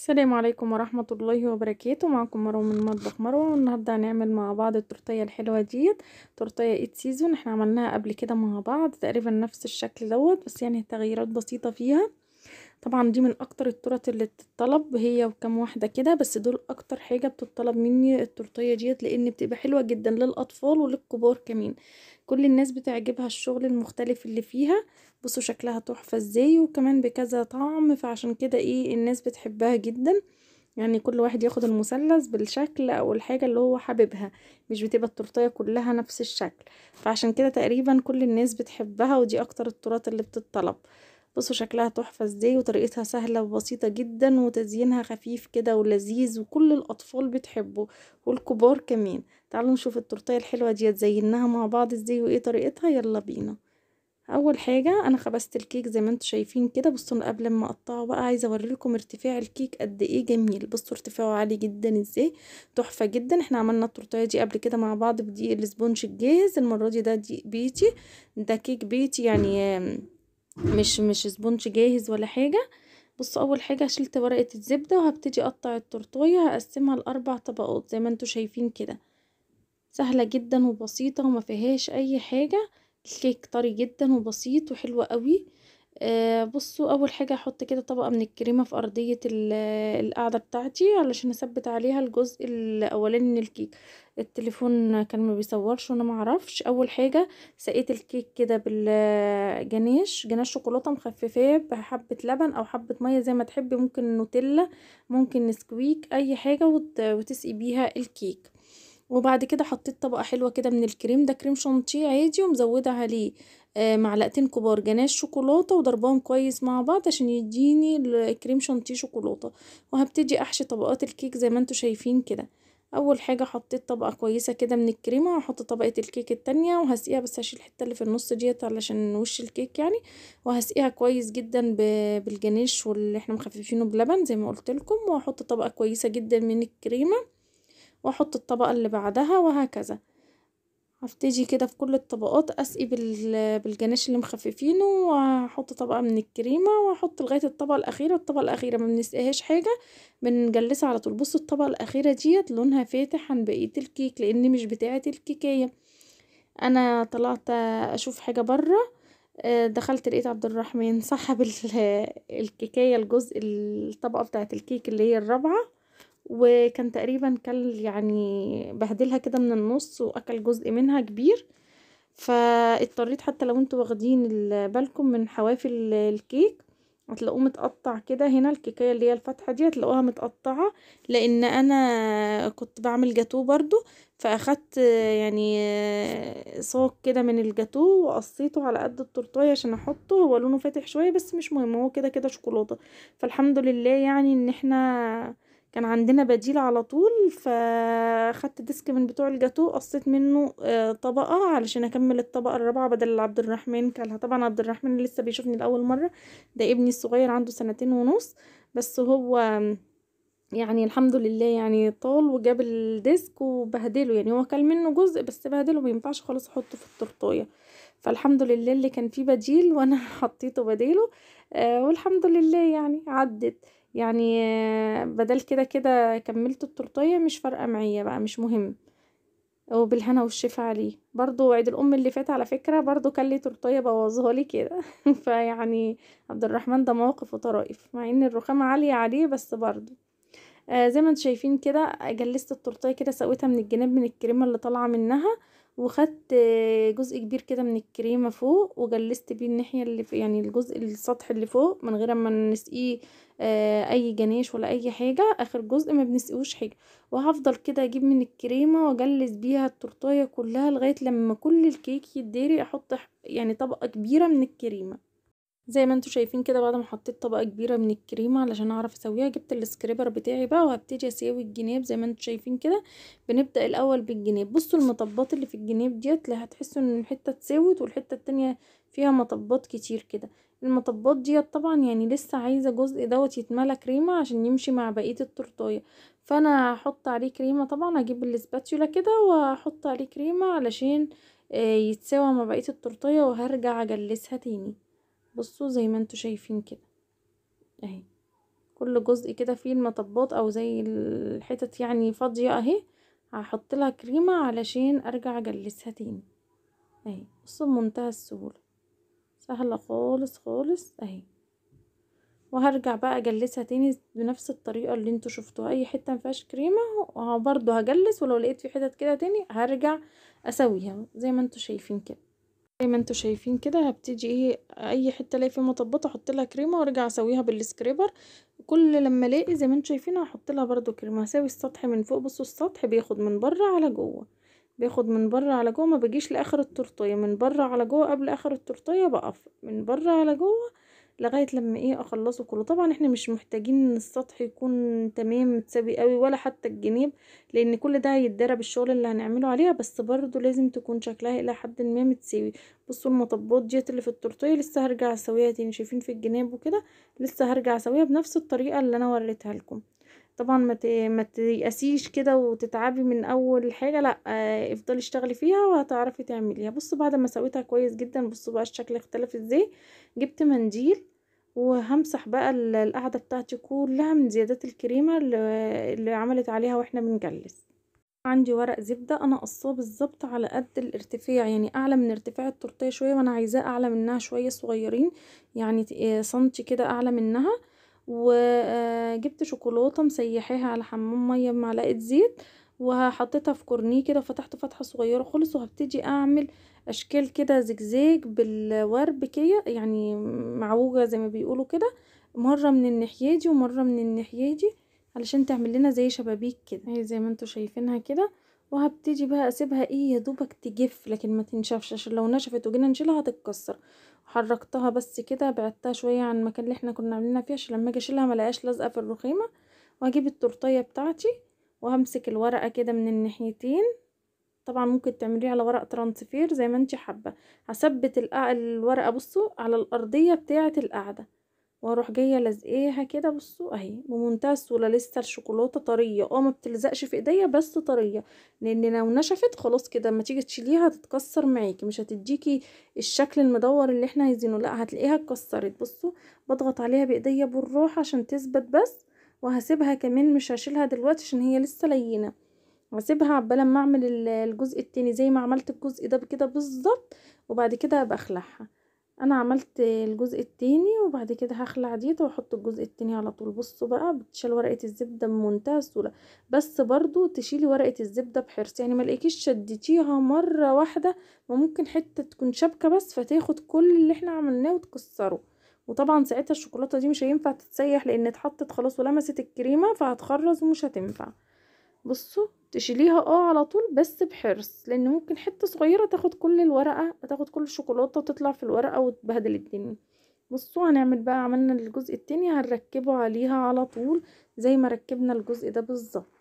السلام عليكم ورحمة الله وبركاته معكم مروة من مطبخ مروة النهاردة هنعمل مع بعض التورتية الحلوة ديت تورتية ايت سيزون احنا عملناها قبل كده مع بعض تقريبا نفس الشكل دوت بس يعني تغييرات بسيطة فيها طبعا دي من اكتر التورت اللي بتطلب هي وكم واحده كده بس دول اكتر حاجه بتطلب مني التورتيه ديت لان بتبقى حلوه جدا للاطفال وللكبار كمان كل الناس بتعجبها الشغل المختلف اللي فيها بصوا شكلها تحفه ازاي وكمان بكذا طعم فعشان كده ايه الناس بتحبها جدا يعني كل واحد ياخد المثلث بالشكل او الحاجه اللي هو حاببها مش بتبقى التورتيه كلها نفس الشكل فعشان كده تقريبا كل الناس بتحبها ودي اكتر التورات اللي بتطلب بصوا شكلها تحفة ازاي وطريقتها سهلة وبسيطة جدا وتزيينها خفيف كده ولذيذ وكل الأطفال بتحبه والكبار كمان تعالوا نشوف التورتية الحلوة ديت زيناها مع بعض ازاي وايه طريقتها يلا بينا اول حاجة انا خبست الكيك زي ما انتم شايفين كده بصوا قبل ما اقطعه بقى عايزة اوريلكم ارتفاع الكيك قد ايه جميل بصوا ارتفاعه عالي جدا ازاي تحفة جدا احنا عملنا التورتية دي قبل كده مع بعض بدي الاسبونج الجاهز المرة دي ده دي بيتي ده كيك بيتي يعني مش مش سبونج جاهز ولا حاجة بصوا اول حاجة شلت ورقة الزبدة وهبتدي اقطع التورتوية هقسمها لاربع طبقات زي ما انتوا شايفين كده سهلة جدا وبسيطة وما فيهاش اي حاجة الكيك طري جدا وبسيط وحلو قوي آه، بصوا اول حاجة احط كده طبقة من الكريمة في ارضية القاعدة بتاعتي علشان اثبت عليها الجزء الاولاني من الكيك التليفون كان ما بيصورش وانا معرفش اول حاجة سقيت الكيك كده بالجناش جناش شوكولاتة مخففاه بحبة لبن او حبة مية زي ما تحبي ممكن نوتيلا ممكن نسكويك اي حاجة وتسقي بيها الكيك وبعد كده حطيت طبقة حلوة كده من الكريم ده كريم شانتيه عادي ومزودة عليه آه، معلقتين كبار جناش شوكولاتة وضربهم كويس مع بعض عشان يديني الكريم شانتيه شوكولاتة وهبتدي احشي طبقات الكيك زي ما انتوا شايفين كده اول حاجة حطيت طبقة كويسة كده من الكريمة وهحط طبقة الكيك التانية وهسقيها بس هشيل الحتة اللي في النص ديت علشان وش الكيك يعني وهسقيها كويس جدا بالجناش واللي احنا مخففينه بلبن زي ما قلت لكم وهحط طبقة كويسة جدا من الكريمة واحط الطبقة اللي بعدها وهكذا هبتدي كده في كل الطبقات اسقي بالجناش اللي مخففينه وهحط طبقه من الكريمه واحط لغايه الطبقه الاخيره الطبقه الاخيره ما بنسقيهاش حاجه بنجلسها على طول بصوا الطبقه الاخيره ديت لونها فاتح عن بقيه الكيك لان مش بتاعه الكيكية انا طلعت اشوف حاجه بره آه، دخلت لقيت عبد الرحمن سحب الكيكية الجزء الطبقه بتاعه الكيك اللي هي الرابعه وكان تقريبا كل يعني بهدلها كده من النص واكل جزء منها كبير فاضطريت حتى لو انتوا واخدين بالكم من حواف الكيك هتلاقوه متقطع كده هنا الكيكية اللي هي الفتحة دي هتلاقوها متقطعة لان انا كنت بعمل جاتو برضو فاخدت يعني صاج كده من الجاتو وقصيته على قد التورتايه عشان احطه هو لونه فاتح شوية بس مش مهم هو كده كده شوكولاتة فالحمد لله يعني ان احنا كان عندنا بديل على طول فاخدت ديسك من بتوع الجاتو قصيت منه آه، طبقة علشان اكمل الطبقة الرابعة بدل عبد الرحمن كلها طبعا عبد الرحمن لسه بيشوفني لاول مرة ده ابني الصغير عنده سنتين ونص بس هو يعني الحمد لله يعني طال وجاب الديسك وبهدله يعني هو كل منه جزء بس بهدله مينفعش خالص احطه في التورتايه فالحمد لله اللي كان فيه بديل وانا حطيته بديله آه والحمد لله يعني عدت يعني بدل كده كده كملت التورتيه مش فارقه معايا بقى مش مهم وبالهنا والشفا عليه برضو عيد الام اللي فات على فكره برضو كان لي تورتيه بوظها لي كده فيعني عبد الرحمن ده مواقف وطرائف مع ان الرخامه عاليه عليه بس برضو آه زي ما انتم شايفين كده جلست التورتيه كده سويتها من الجناب من الكريمه اللي طالعه منها وخدت جزء كبير كده من الكريمه فوق وجلست بيه الناحيه اللي في يعني الجزء السطح اللي فوق من غير ما نسقيه آه، اي جناش ولا اي حاجه اخر جزء ما بنسقيهوش حاجه وهفضل كده اجيب من الكريمه واجلس بيها التورتايه كلها لغايه لما كل الكيك يتداري احط يعني طبقه كبيره من الكريمه زي ما انتوا شايفين كده بعد ما حطيت طبقه كبيره من الكريمه علشان اعرف اسويها جبت السكريبر بتاعي بقى وهبتدي اساوي الجناب زي ما انتوا شايفين كده بنبدا الاول بالجناب بصوا المطبات اللي في الجناب ديت اللي هتحسوا ان الحته اتساوت والحته التانية فيها مطبات كتير كده المطبات ديت طبعا يعني لسه عايزه جزء دوت يتملى كريمه عشان يمشي مع بقيه التورتايه فانا هحط عليه كريمه طبعا هجيب الاسباتيولا كده واحط عليه كريمه علشان آه، يتساوى مع بقيه التورتايه وهرجع اجلسها تاني بصوا زي ما انتوا شايفين كده اهي كل جزء كده فيه المطبات او زي الحتت يعني فاضية اهي هحط لها كريمة علشان ارجع اجلسها تاني اهي بصوا بمنتهى السهولة سهلة خالص خالص اهي وهرجع بقى اجلسها تاني بنفس الطريقة اللي انتوا شفتوا اي حتة مفيهاش كريمة وبرضو هجلس ولو لقيت في حتت كده تاني هرجع اسويها زي ما انتوا شايفين كده زي ما انتوا شايفين كده هبتدي ايه اي حته الاقي فيها مطبطه احط لها كريمه وارجع اسويها بالسكريبر كل لما الاقي زي ما انتوا شايفين هحط لها برده كريمه هساوي السطح من فوق بصوا السطح بياخد من بره على جوه بياخد من بره على جوه ما بجيش لاخر التورتيه من بره على جوه قبل اخر التورتيه بقف من بره على جوه لغاية لما ايه اخلصه كله طبعا احنا مش محتاجين ان السطح يكون تمام متساوي قوي ولا حتى الجناب لان كل ده هيتدرب الشغل اللي هنعمله عليها بس برضو لازم تكون شكلها الى حد ما متساوي بصوا المطبات ديت اللي في التورتيه لسه هرجع اسويها تاني شايفين في الجناب وكده لسه هرجع اسويها بنفس الطريقة اللي انا وريتها لكم طبعا ما ما تيأسيش كده وتتعبي من اول حاجه لا آه، افضلي اشتغلي فيها وهتعرفي تعمليها بصوا بعد ما سويتها كويس جدا بصوا بقى الشكل اختلف ازاي جبت منديل وهمسح بقى القعدة بتاعتي كلها من زيادات الكريمة اللي عملت عليها واحنا بنجلس عندي ورق زبدة انا قصاه بالظبط على قد الارتفاع يعني اعلى من ارتفاع التورتيه شوية وانا عايزاه اعلى منها شوية صغيرين يعني آه، سنتي كده اعلى منها وجبت آه، شوكولاتة مسيحاها على حمام مية بمعلقة زيت وحطيتها في كورنيه كده فتحت فتحة صغيرة خالص وهبتدي اعمل اشكال كده زجزاج بالورب كده يعني معوجة زي ما بيقولوا كده مرة من الناحية دي ومرة من الناحية دي علشان تعمل لنا زي شبابيك كده اهي زي ما انتوا شايفينها كده وهبتدي بقى اسيبها ايه يا دوبك تجف لكن ما تنشفش عشان لو نشفت وجينا نشيلها هتتكسر حركتها بس كده بعدتها شويه عن المكان اللي احنا كنا عاملينها فيه عشان لما اجي اشيلها ما الاقيهاش لازقه في الرخيمه واجيب التورتيه بتاعتي وهمسك الورقه كده من الناحيتين طبعا ممكن تعمليه على ورق ترانسفير زي ما انت حابه هثبت الورقه بصوا على الارضيه بتاعه القعده واروح جايه لازقاها كده بصوا اهي بمنتهى السهوله لسه الشوكولاته طريه اه ما بتلزقش في ايديا بس طريه لان لو نشفت خلاص كده اما تيجي تشيليها هتتكسر معاكي مش هتديكي الشكل المدور اللي احنا عايزينه لا هتلاقيها اتكسرت بصوا بضغط عليها بايديا بالراحه عشان تثبت بس وهسيبها كمان مش هشيلها دلوقتي عشان هي لسه لينه واسيبها عبالا ما اعمل الجزء التاني زي ما عملت الجزء ده بكده بالظبط وبعد كده هبقى اخلعها انا عملت الجزء التاني وبعد كده هخلع ديت واحط الجزء التاني على طول بصوا بقى بتشيل ورقه الزبده بمنتهى السهوله بس برضو تشيلي ورقه الزبده بحرص يعني ما الاقيكيش شدتيها مره واحده وممكن حته تكون شبكه بس فتاخد كل اللي احنا عملناه وتكسره وطبعا ساعتها الشوكولاته دي مش هينفع تتسيح لان اتحطت خلاص ولمست الكريمه فهتخرز ومش هتنفع بصوا تشيليها اه على طول بس بحرص لان ممكن حته صغيره تاخد كل الورقه تاخد كل الشوكولاته وتطلع في الورقه وتبهدل الدنيا بصوا هنعمل بقى عملنا الجزء التاني هنركبه عليها على طول زي ما ركبنا الجزء ده بالظبط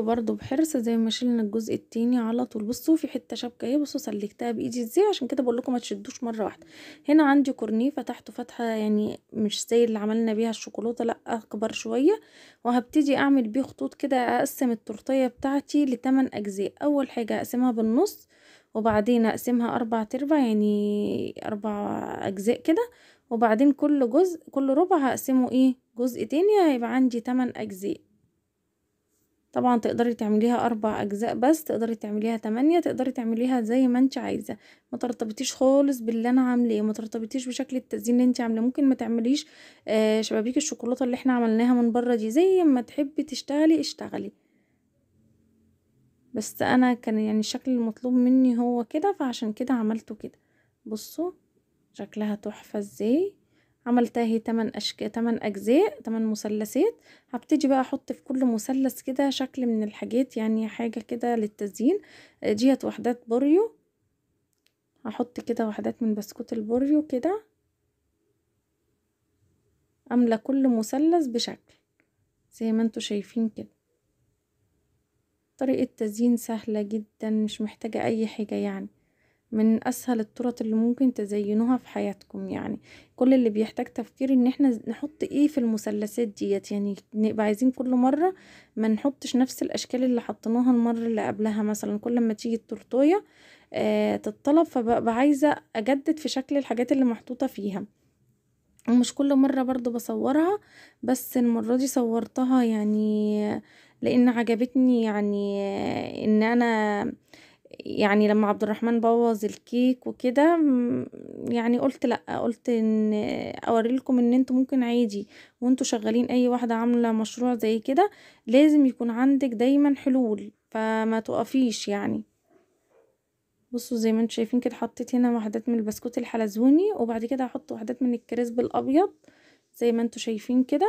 برضو بحرص زي ما شلنا الجزء التاني على طول بصوا في حته شبكه اهي بصوا سلكتها بايدي ازاي عشان كده بقول لكم ما تشدوش مره واحده هنا عندي كورنيه فتحته فتحه يعني مش زي اللي عملنا بيها الشوكولاته لا اكبر شويه وهبتدي اعمل بيه خطوط كده اقسم التورتيه بتاعتي لتمن اجزاء اول حاجه اقسمها بالنص وبعدين اقسمها اربع تربع يعني اربع اجزاء كده وبعدين كل جزء كل ربع هقسمه ايه جزء تاني هيبقى عندي تمن اجزاء طبعا تقدري تعمليها اربع اجزاء بس تقدري تعمليها تمانية تقدري تعمليها زي ما انت عايزة ما ترتبطيش خالص باللي انا عاملاه ما ترتبطيش بشكل التزيين اللي انت عامله ممكن ما تعمليش آه شبابيك الشوكولاتة اللي احنا عملناها من بره دي زي ما تحبي تشتغلي اشتغلي بس انا كان يعني الشكل المطلوب مني هو كده فعشان كده عملته كده بصوا شكلها تحفة ازاي عملتها هي 8 أشك... 8 أجزاء 8 مثلثات هبتدي بقى أحط في كل مثلث كده شكل من الحاجات يعني حاجة كده للتزيين ديت وحدات بوريو هحط كده وحدات من بسكوت البوريو كده املى كل مثلث بشكل زي ما انتوا شايفين كده طريقة تزيين سهلة جدا مش محتاجة أي حاجة يعني من اسهل الطرق اللي ممكن تزينوها في حياتكم يعني كل اللي بيحتاج تفكير ان احنا نحط ايه في المثلثات ديت يعني نبقى عايزين كل مره ما نحطش نفس الاشكال اللي حطيناها المره اللي قبلها مثلا كل ما تيجي التورتويه آه تتطلب فببقى عايزه اجدد في شكل الحاجات اللي محطوطه فيها ومش كل مرة برضو بصورها بس المرة دي صورتها يعني لان عجبتني يعني ان انا يعني لما عبد الرحمن بوظ الكيك وكده يعني قلت لأ قلت ان اوريلكم ان انتوا ممكن عادي وانتوا شغالين اي واحدة عاملة مشروع زي كده لازم يكون عندك دايما حلول فما تقفيش يعني بصوا زي ما انتوا شايفين كده حطيت هنا وحدات من البسكوت الحلزوني وبعد كده هحط وحدات من الكريسب الابيض زي ما انتوا شايفين كده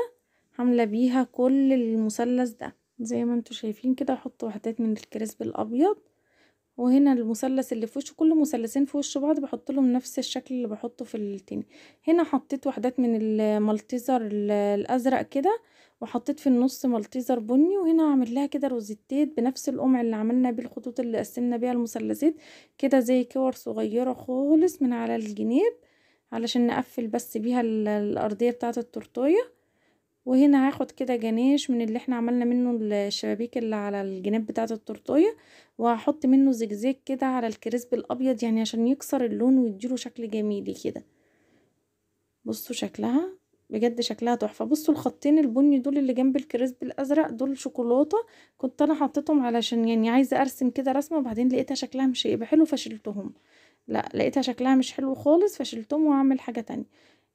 عاملة بيها كل المثلث ده زي ما انتوا شايفين كده هحط وحدات من الكريسب الابيض وهنا المثلث اللي في وشه كل مثلثين في وش بعض بحط لهم نفس الشكل اللي بحطه في التاني هنا حطيت وحدات من المالتيزر الازرق كده وحطيت في النص مالتيزر بني وهنا هعمل لها كده روزيتات بنفس القمع اللي عملنا بيه الخطوط اللي قسمنا بيها المثلثات كده زي كور صغيره خالص من على الجناب علشان نقفل بس بيها الارضيه بتاعه التورتويه وهنا هاخد كده جناش من اللي احنا عملنا منه الشبابيك اللي على الجناب بتاعة التورتوية وهحط منه زجزاج كده على الكريسب الابيض يعني عشان يكسر اللون ويديله شكل جميل كده بصوا شكلها بجد شكلها تحفة بصوا الخطين البني دول اللي جنب الكريسب الازرق دول شوكولاتة كنت انا حطيتهم علشان يعني عايزة ارسم كده رسمة وبعدين لقيتها شكلها مش هيبقى حلو فشلتهم لا لقيتها شكلها مش حلو خالص فشلتهم واعمل حاجة تانية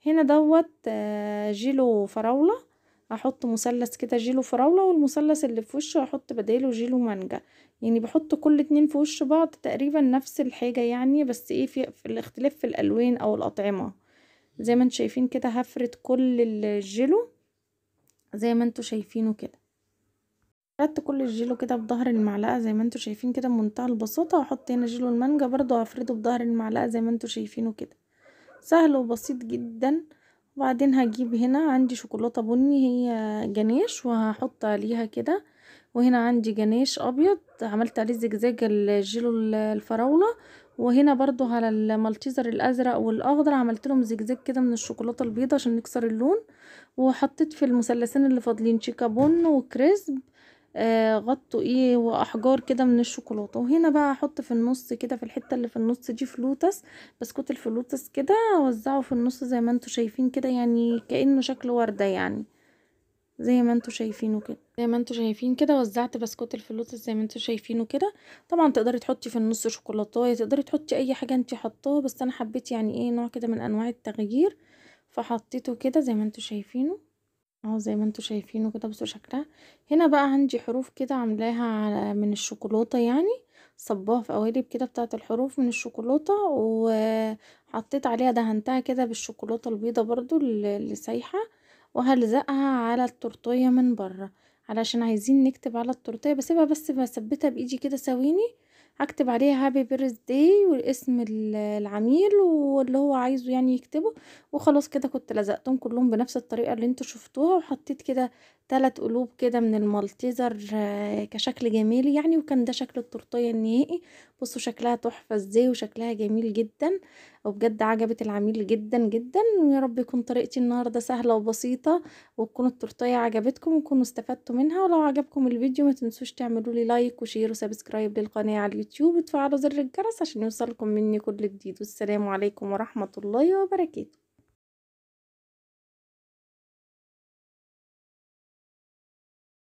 هنا دوت آه، جيلو فراولة هحط مثلث كده جيلو فراولة والمثلث اللي في وشه هحط بداله جيلو مانجا يعني بحط كل اتنين في وش بعض تقريبا نفس الحاجة يعني بس ايه في, الاختلاف في الالوان او الاطعمة زي ما انتم شايفين كده هفرد كل الجيلو زي ما انتم شايفينه كده فردت كل الجيلو كده بظهر المعلقة زي ما انتم شايفين كده بمنتهى البساطة هحط هنا جيلو المانجا برضو هفرده بظهر المعلقة زي ما انتم شايفينه كده سهل وبسيط جدا وبعدين هجيب هنا عندي شوكولاتة بني هي جنيش وهحط عليها كده وهنا عندي جنيش ابيض عملت عليه زجزاج الجيلو الفراولة وهنا برضو على المالتيزر الازرق والاخضر عملت لهم زجزاج كده من الشوكولاته البيضه عشان نكسر اللون وحطيت في المثلثين اللي فاضلين شيكابون وكريسب آه، غطوا ايه واحجار كده من الشوكولاته وهنا بقى احط في النص كده في الحته اللي في النص دي فلوتس بسكوت الفلوتس كده اوزعه في النص زي ما انتوا شايفين كده يعني كانه شكل ورده يعني زي ما انتوا شايفينه كده زي ما انتوا شايفين كده وزعت بسكوت الفلوتس زي ما انتوا شايفينه كده طبعا تقدري تحطي في النص شوكولاته تقدري تحطي اي حاجه انت حطاها بس انا حبيت يعني ايه نوع كده من انواع التغيير فحطيته كده زي ما انتوا شايفينه اهو زي ما انتوا شايفينه كده بصوا شكلها هنا بقى عندي حروف كده عاملاها من الشوكولاته يعني صباها في قوالب كده بتاعه الحروف من الشوكولاته وحطيت عليها دهنتها كده بالشوكولاته البيضه برضو اللي سايحه وهلزقها على التورتيه من بره علشان عايزين نكتب على التورتيه بسيبها بس بثبتها بايدي كده سويني اكتب عليها هابي بيرث داي والاسم العميل واللي هو عايزه يعني يكتبه وخلاص كده كنت لزقتهم كلهم بنفس الطريقه اللي انتوا شفتوها وحطيت كده تلات قلوب كده من المالتيزر آه، كشكل جميل يعني وكان ده شكل التورتيه النهائي بصوا شكلها تحفه ازاي وشكلها جميل جدا وبجد عجبت العميل جدا جدا ويا رب يكون طريقتي النهارده سهله وبسيطه وتكون التورتيه عجبتكم وتكونوا استفدتوا منها ولو عجبكم الفيديو ما تنسوش تعملوا لي لايك وشير وسبسكرايب للقناه على اليوتيوب وتفعلوا زر الجرس عشان يوصلكم مني كل جديد والسلام عليكم ورحمه الله وبركاته